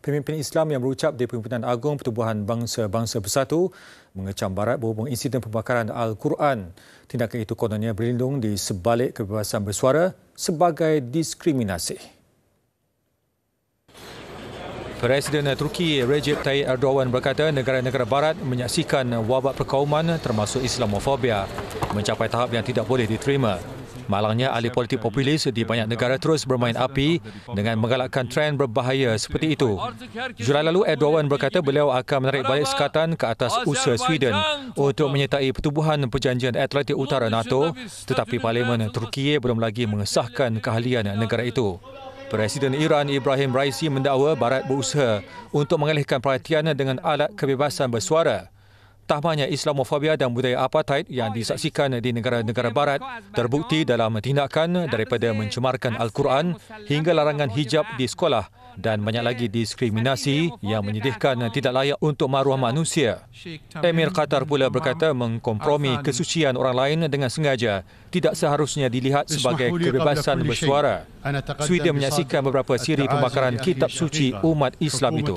pemimpin Islam yang berucap di Pemimpinan Agung Pertubuhan Bangsa-Bangsa Bersatu mengecam barat berhubung insiden pembakaran Al-Quran. Tindakan itu kononnya berlindung di sebalik kebebasan bersuara sebagai diskriminasi. Presiden Turki Recep Tayyip Erdogan berkata negara-negara barat menyaksikan wabak perkauman termasuk Islamofobia mencapai tahap yang tidak boleh diterima. Malangnya, ahli politik populis di banyak negara terus bermain api dengan menggalakkan trend berbahaya seperti itu. Julai lalu, Erdogan berkata beliau akan menarik balik sekatan ke atas usaha Sweden untuk menyertai pertubuhan perjanjian Atlantik Utara NATO tetapi Parlimen Turki belum lagi mengesahkan keahlian negara itu. Presiden Iran Ibrahim Raisi mendakwa Barat berusaha untuk mengalihkan perhatiannya dengan alat kebebasan bersuara terutamanya Islamofobia dan budaya apartheid yang disaksikan di negara-negara barat terbukti dalam tindakan daripada mencemarkan Al-Quran hingga larangan hijab di sekolah dan banyak lagi diskriminasi yang menyedihkan kan? tidak layak untuk maruah manusia. Emir Qatar pula berkata mengkompromi kesucian orang lain dengan sengaja tidak seharusnya dilihat sebagai kebebasan bersuara. Sweden menyaksikan beberapa siri pembakaran kitab suci umat Islam itu.